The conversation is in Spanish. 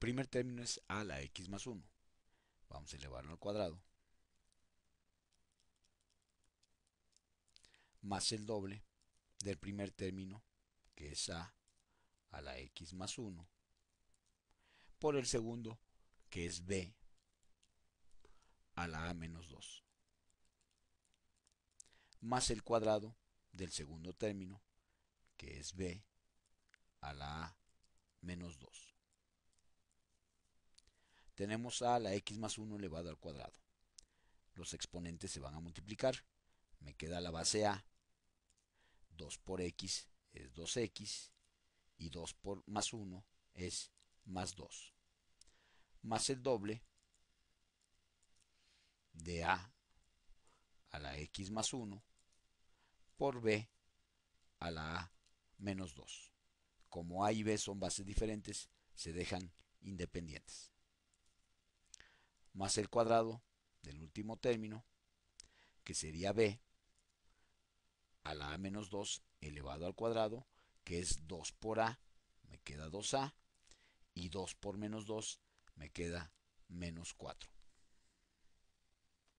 primer término es a la x más 1. Vamos a elevarlo al cuadrado. Más el doble del primer término, que es a a la x más 1. Por el segundo, que es b a la a menos 2. Más el cuadrado del segundo término, que es b a la a menos 2 tenemos a la x más 1 elevado al cuadrado. Los exponentes se van a multiplicar. Me queda la base a. 2 por x es 2x y 2 por más 1 es más 2. Más el doble de a a la x más 1 por b a la a menos 2. Como a y b son bases diferentes, se dejan independientes más el cuadrado del último término, que sería b, a la a menos 2 elevado al cuadrado, que es 2 por a, me queda 2a, y 2 por menos 2 me queda menos 4.